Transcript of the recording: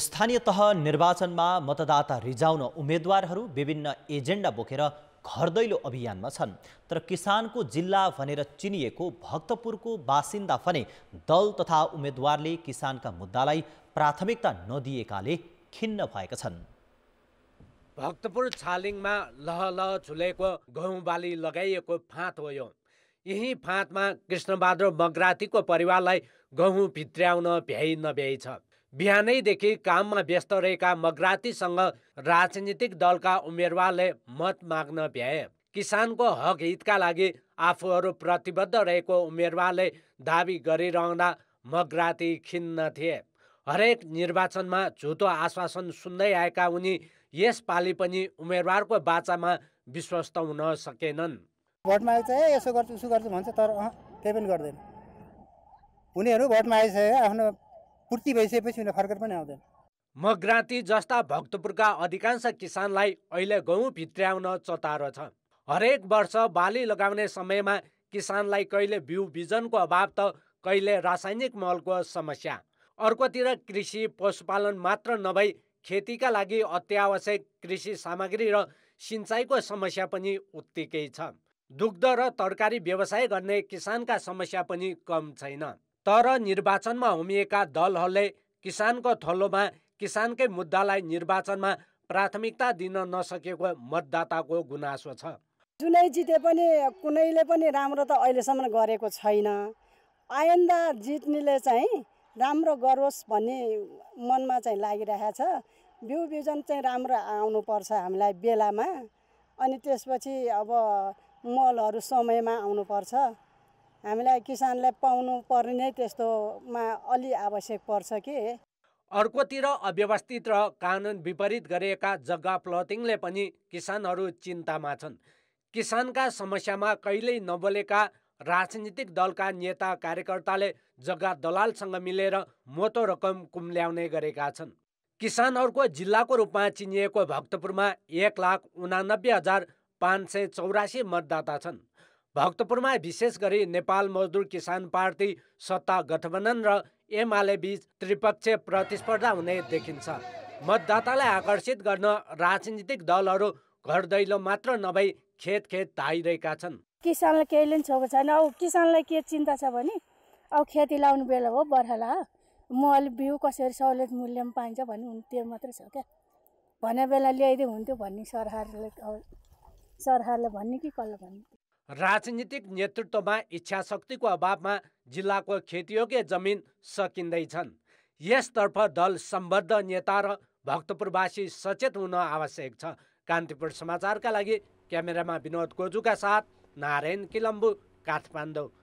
स्थानीय तह निर्वाचनमा मतदाता रिजाउन उम्मेद्वारहरू विभिन्न एजेन्डा बोकेर घर दैलो अभियानमा छन् तर किसानको जिल्ला भनेर चिनिएको भक्तपुरको बासिन्दा भने दल तथा उम्मेद्वारले किसानका मुद्दालाई प्राथमिकता नदिएकाले खिन्न भएका छन् भक्तपुर छालिङमा लहलह झुलेको गहुँ बाली लगाइएको फाँत हो यो यही फाँतमा कृष्णबहादुर मगरातीको परिवारलाई गहुँ भित्र्याउन भ्याइ नभ्याइ छ बिहानैदेखि काममा व्यस्त रहेका मगरातीसँग राजनीतिक दलका उम्मेद्वारले मत माग्न भ्याए किसानको हक हितका लागि आफूहरू प्रतिबद्ध रहेको उम्मेद्वारले दावी गरिरहँदा मगराती खिन्न थिए हरेक निर्वाचनमा झुटो आश्वासन सुन्दै आएका उनी यसपालि पनि उम्मेद्वारको बाचामा विश्वस्त हुन सकेनन् भोटमा चाहिँ यसो गर्छु उसो गर्छु भन्छ तर केही पनि गर्दैन उनीहरू भोटमा मागिसके आफ्नो पूर्ति भइसकेपछि उनीहरू फर्केर पनि आउँदैन मग्राती जस्ता भक्तपुरका अधिकांश किसानलाई अहिले गहुँ भित्र्याउन चतारो छ हरेक वर्ष बाली लगाउने समयमा किसानलाई कहिले बिउ बिजनको अभाव त कहिले रासायनिक मलको समस्या अर्कोतिर कृषि पशुपालन मात्र नभई खेतीका लागि अत्यावश्यक कृषि सामग्री र सिँचाइको समस्या पनि उत्तिकै छ दुग्ध र तरकारी व्यवसाय गर्ने किसानका समस्या पनि कम छैन तर निर्वाचनमा होमिएका दलहरूले किसानको थलोमा किसानकै मुद्दालाई निर्वाचनमा प्राथमिकता दिन नसकेको मतदाताको गुनासो छ जुनै जिते पनि कुनैले पनि राम्रो त अहिलेसम्म गरेको छैन आइन्दा जित्नेले चाहिँ राम्रो गरोस् भन्ने मनमा चाहिँ लागिरहेको छ बिउ बिजन चाहिँ राम्रो आउनुपर्छ हामीलाई बेलामा अनि त्यसपछि अब मलहरू समयमा आउनुपर्छ हामीलाई किसानले पाउनु पर्ने नै त्यस्तोमा अलि आवश्यक पर्छ कि अर्कोतिर अव्यवस्थित र कानुन विपरीत गरिएका जग्गा प्लटिङले पनि किसानहरू चिन्तामा छन् किसानका समस्यामा कहिल्यै नबोलेका राजनीतिक दलका नेता कार्यकर्ताले जग्गा दलालसँग मिलेर मोटो रकम कुम्ल्याउने गरेका छन् किसानहरूको जिल्लाको रूपमा चिनिएको भक्तपुरमा एक लाख उनानब्बे हजार पाँच सय चौरासी मतदाता छन् भक्तपुरमा विशेष गरी नेपाल मजदुर किसान पार्टी सत्ता गठबन्धन र एमाले बीच त्रिपक्षीय प्रतिस्पर्धा हुने देखिन्छ मतदातालाई आकर्षित गर्न राजनीतिक दलहरू घर दैलो मात्र नभई खेत खेत धाइरहेका छन् किसानले केहीले छोएको छैन अब किसानलाई के चिन्ता छ भने अब खेती लाउनु बेला हो बर्खाला म मल बिउ कसरी सहुलियत मूल्यमा पाइन्छ भने त्यो मात्रै छ क्या भने बेला ल्याइदियो हुन्थ्यो भन्ने सरकारले सरकारले भन्ने कि कसलाई भन्ने राजनीतिक नेतृत्वमा शक्तिको अभावमा जिल्लाको खेतीयोग्य जमिन सकिँदैछन् यसतर्फ दल सम्बद्ध नेता र भक्तपुरवासी सचेत हुन आवश्यक छ कान्तिपुर समाचारका लागि क्यामेरामा विनोद कोजुका साथ नारायण किलम्बु काठमाडौँ